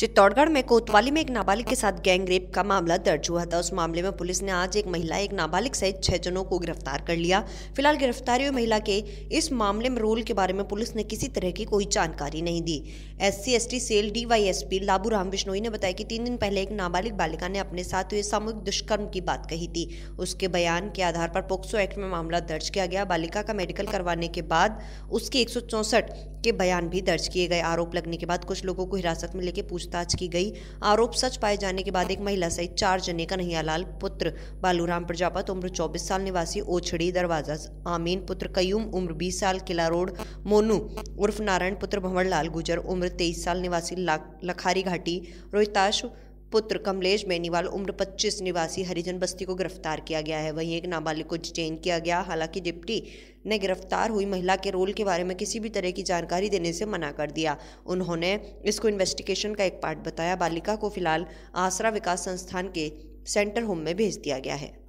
चित्तौड़गढ़ में कोतवाली में एक नाबालिग के साथ गैंग रेप का मामला दर्ज हुआ था उस मामले में पुलिस ने आज एक महिला एक नाबालिग सहित छह जनों को गिरफ्तार कर लिया फिलहाल गिरफ्तारी हुई महिला के इस मामले में रोल के बारे में पुलिस ने किसी तरह की कोई जानकारी नहीं दी S C S T cell D Y S P Labu Ram Bishnoi ने बताया कि तीन दिन पहले एक नाबालिग बालिका ने अपने साथ हुए सामूहिक दुष्कर्म की बात कही थी उसके बयान के आधार पर पोक्सो एक्ट में मामला दर्ज किया गया बालिका का मेडिकल करवाने के बाद उसके एक के बयान भी दर्ज किए गए आरोप लगने के बाद कुछ लोगों को हिरासत में लेके पूछ पूछताछ की गई आरोप सच पाए जाने के बाद एक महिला सहित चार जने का नैयालाल पुत्र बालूराम प्रजापत उम्र 24 साल निवासी ओछड़ी दरवाजा आमीन पुत्र कयूम उम्र 20 साल किला रोड मोनू उर्फ नारायण पुत्र लाल गुजर उम्र 23 साल निवासी लखारी घाटी रोहिताश पुत्र कमलेश बेनीवाल उम्र 25 निवासी हरिजन बस्ती को गिरफ्तार किया गया है वहीं एक नाबालिग को डिटेन किया गया हालांकि डिप्टी ने गिरफ्तार हुई महिला के रोल के बारे में किसी भी तरह की जानकारी देने से मना कर दिया उन्होंने इसको इन्वेस्टिगेशन का एक पार्ट बताया बालिका को फिलहाल आसरा विकास संस्थान के सेंटर होम में भेज दिया गया है